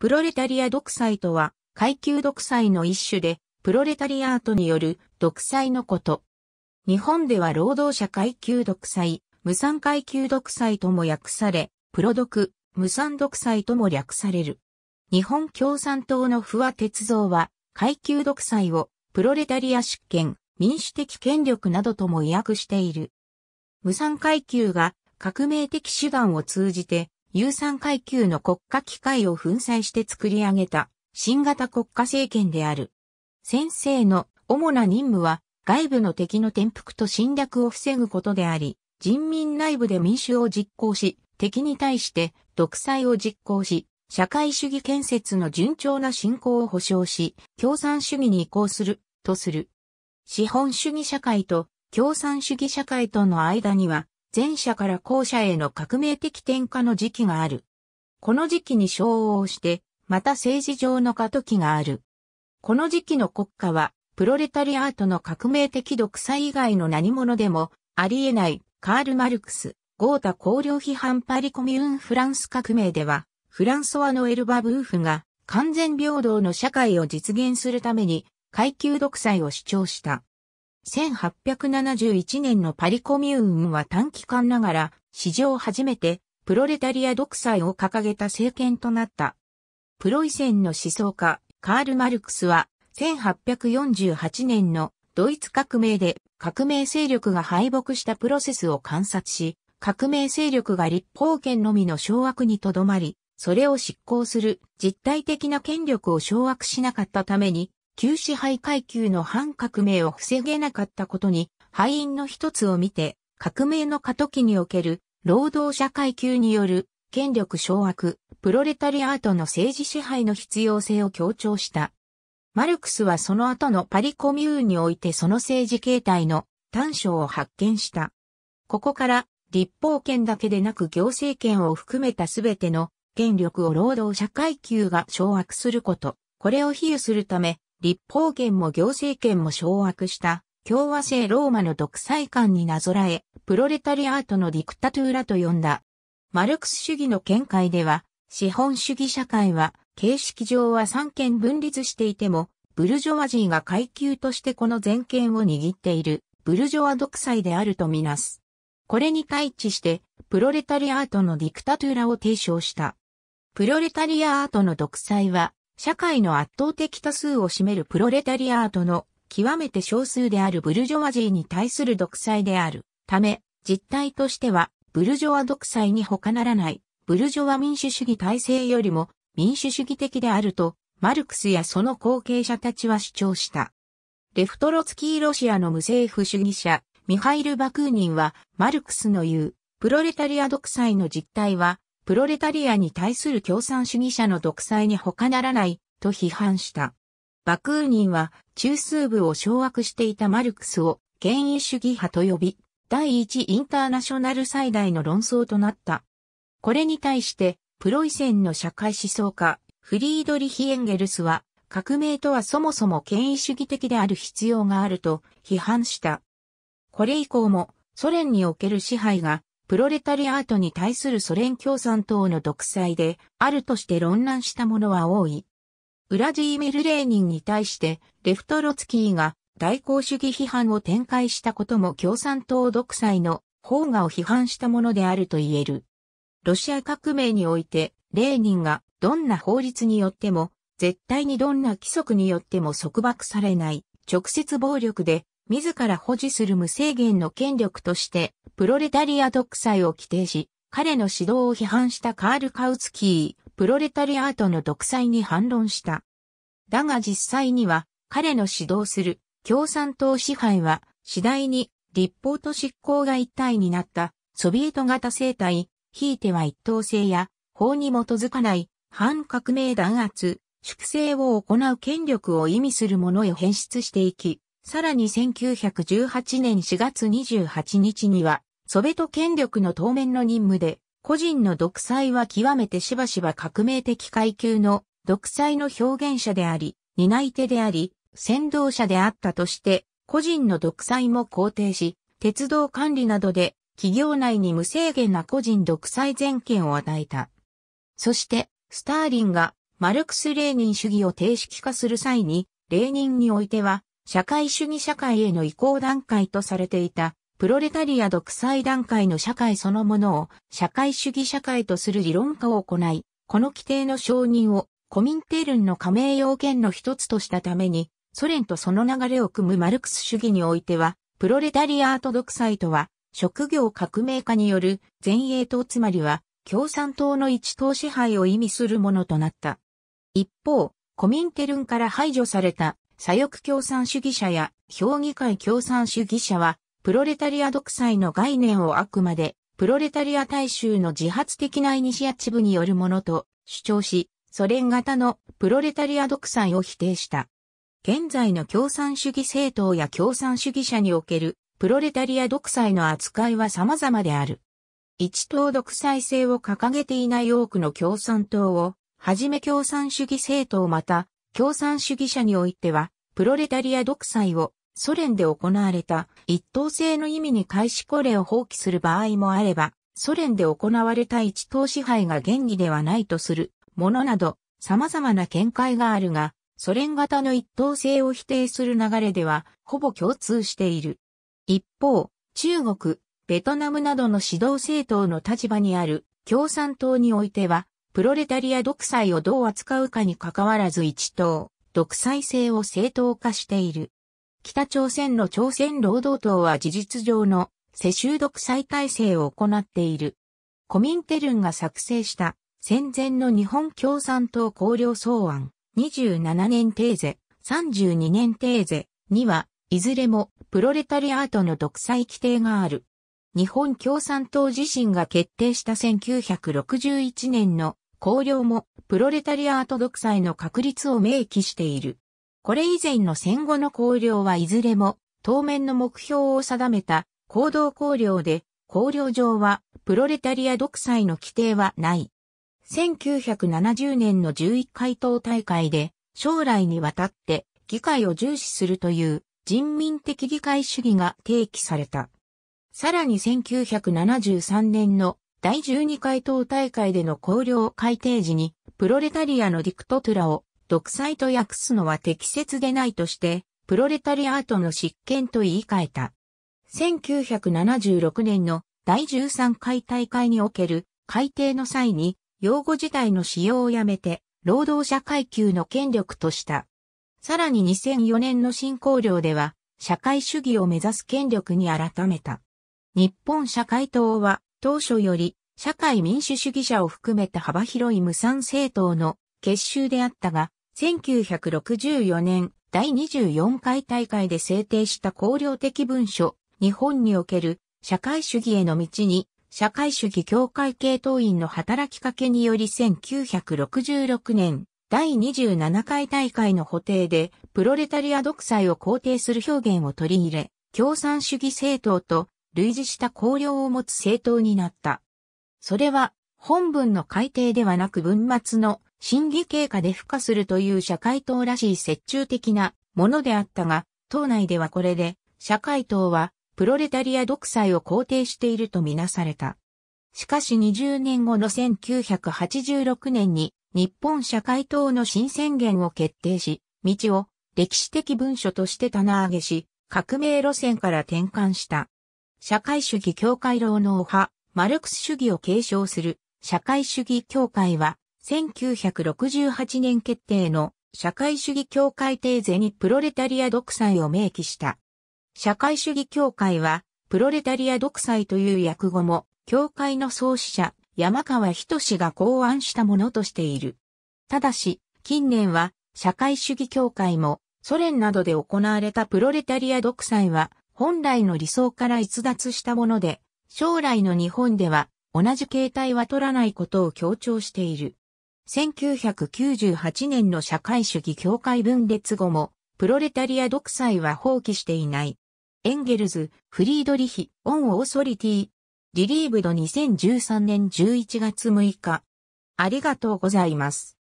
プロレタリア独裁とは、階級独裁の一種で、プロレタリアートによる独裁のこと。日本では労働者階級独裁、無産階級独裁とも訳され、プロ独、無産独裁とも略される。日本共産党の不破鉄造は、階級独裁を、プロレタリア執権、民主的権力などとも意訳している。無産階級が革命的手段を通じて有産階級の国家機械を粉砕して作り上げた新型国家政権である。先生の主な任務は外部の敵の転覆と侵略を防ぐことであり、人民内部で民主を実行し、敵に対して独裁を実行し、社会主義建設の順調な進行を保障し、共産主義に移行する、とする。資本主義社会と共産主義社会との間には、前者から後者への革命的転化の時期がある。この時期に称王して、また政治上の過渡期がある。この時期の国家は、プロレタリアートの革命的独裁以外の何者でも、ありえない、カール・マルクス、ゴータ公領批判パリコミューンフランス革命では、フランソワのエルバ・ブーフが、完全平等の社会を実現するために、階級独裁を主張した。1871年のパリコミューンは短期間ながら、史上初めて、プロレタリア独裁を掲げた政権となった。プロイセンの思想家、カール・マルクスは、1848年のドイツ革命で革命勢力が敗北したプロセスを観察し、革命勢力が立法権のみの掌握にとどまり、それを執行する実体的な権力を掌握しなかったために、旧支配階級の反革命を防げなかったことに、敗因の一つを見て、革命の過渡期における労働者階級による権力掌握、プロレタリアートの政治支配の必要性を強調した。マルクスはその後のパリコミューンにおいてその政治形態の短所を発見した。ここから立法権だけでなく行政権を含めた全ての権力を労働者階級が掌握すること、これを比喩するため、立法権も行政権も掌握した共和制ローマの独裁官になぞらえ、プロレタリアートのディクタトゥーラと呼んだ。マルクス主義の見解では、資本主義社会は形式上は三権分立していても、ブルジョワジーが階級としてこの全権を握っている、ブルジョワ独裁であるとみなす。これに対峙して、プロレタリアートのディクタトゥーラを提唱した。プロレタリアートの独裁は、社会の圧倒的多数を占めるプロレタリアートの極めて少数であるブルジョワジーに対する独裁であるため、実態としてはブルジョワ独裁に他ならないブルジョワ民主主義体制よりも民主主義的であると、マルクスやその後継者たちは主張した。レフトロツキーロシアの無政府主義者、ミハイル・バクーニンは、マルクスの言う、プロレタリア独裁の実態は、プロレタリアに対する共産主義者の独裁に他ならない、と批判した。バクーニンは中枢部を掌握していたマルクスを権威主義派と呼び、第一インターナショナル最大の論争となった。これに対して、プロイセンの社会思想家、フリードリヒ・エンゲルスは、革命とはそもそも権威主義的である必要があると批判した。これ以降もソ連における支配がプロレタリアートに対するソ連共産党の独裁で、あるとして論乱した者は多い。ウラジーミル・レーニンに対して、レフトロツキーが代行主義批判を展開したことも共産党独裁の方がを批判したものであると言える。ロシア革命において、レーニンがどんな法律によっても、絶対にどんな規則によっても束縛されない、直接暴力で自ら保持する無制限の権力として、プロレタリア独裁を規定し、彼の指導を批判したカール・カウツキー、プロレタリアートの独裁に反論した。だが実際には、彼の指導する共産党支配は、次第に立法と執行が一体になったソビエト型政体、ひいては一党制や法に基づかない反革命弾圧、粛清を行う権力を意味するものへ変質していき、さらに1918年4月28日には、ソベト権力の当面の任務で、個人の独裁は極めてしばしば革命的階級の独裁の表現者であり、担い手であり、先導者であったとして、個人の独裁も肯定し、鉄道管理などで企業内に無制限な個人独裁全権を与えた。そして、スターリンがマルクス・レーニン主義を定式化する際に、レーニンにおいては、社会主義社会への移行段階とされていた、プロレタリア独裁段階の社会そのものを社会主義社会とする理論化を行い、この規定の承認をコミンテルンの加盟要件の一つとしたために、ソ連とその流れを組むマルクス主義においては、プロレタリアート独裁とは、職業革命家による前衛党つまりは、共産党の一党支配を意味するものとなった。一方、コミンテルンから排除された左翼共産主義者や評議会共産主義者は、プロレタリア独裁の概念をあくまで、プロレタリア大衆の自発的なイニシアチブによるものと主張し、ソ連型のプロレタリア独裁を否定した。現在の共産主義政党や共産主義者におけるプロレタリア独裁の扱いは様々である。一党独裁制を掲げていない多くの共産党を、はじめ共産主義政党また、共産主義者においては、プロレタリア独裁をソ連で行われた一等性の意味に開始これを放棄する場合もあれば、ソ連で行われた一党支配が原理ではないとするものなど様々な見解があるが、ソ連型の一党性を否定する流れではほぼ共通している。一方、中国、ベトナムなどの指導政党の立場にある共産党においては、プロレタリア独裁をどう扱うかに関わらず一党、独裁制を正当化している。北朝鮮の朝鮮労働党は事実上の世襲独裁体制を行っている。コミンテルンが作成した戦前の日本共産党綱領草案27年テーゼ、32年テーゼには、いずれもプロレタリアートの独裁規定がある。日本共産党自身が決定した1961年の公領もプロレタリアート独裁の確立を明記している。これ以前の戦後の公領はいずれも当面の目標を定めた行動公領で、公領上はプロレタリア独裁の規定はない。1970年の11回答大会で将来にわたって議会を重視するという人民的議会主義が提起された。さらに1973年の第12回党大会での綱領改定時に、プロレタリアのディクトトゥラを、独裁と訳すのは適切でないとして、プロレタリアートの執権と言い換えた。1976年の第13回大会における改定の際に、用語自体の使用をやめて、労働者階級の権力とした。さらに2004年の新興領では、社会主義を目指す権力に改めた。日本社会党は、当初より社会民主主義者を含めた幅広い無産政党の結集であったが、1964年第24回大会で制定した考慮的文書、日本における社会主義への道に、社会主義協会系統員の働きかけにより1966年第27回大会の補定でプロレタリア独裁を肯定する表現を取り入れ、共産主義政党と類似した考量を持つ政党になった。それは、本文の改定ではなく文末の審議経過で付加するという社会党らしい折衷的なものであったが、党内ではこれで、社会党はプロレタリア独裁を肯定しているとみなされた。しかし20年後の1986年に日本社会党の新宣言を決定し、道を歴史的文書として棚上げし、革命路線から転換した。社会主義協会労働派、マルクス主義を継承する社会主義協会は、1968年決定の社会主義協会定税にプロレタリア独裁を明記した。社会主義協会は、プロレタリア独裁という訳語も、協会の創始者、山川人志が考案したものとしている。ただし、近年は、社会主義協会も、ソ連などで行われたプロレタリア独裁は、本来の理想から逸脱したもので、将来の日本では同じ形態は取らないことを強調している。1998年の社会主義協会分裂後も、プロレタリア独裁は放棄していない。エンゲルズ、フリードリヒ、オン・オーソリティ、リリーブド2013年11月6日。ありがとうございます。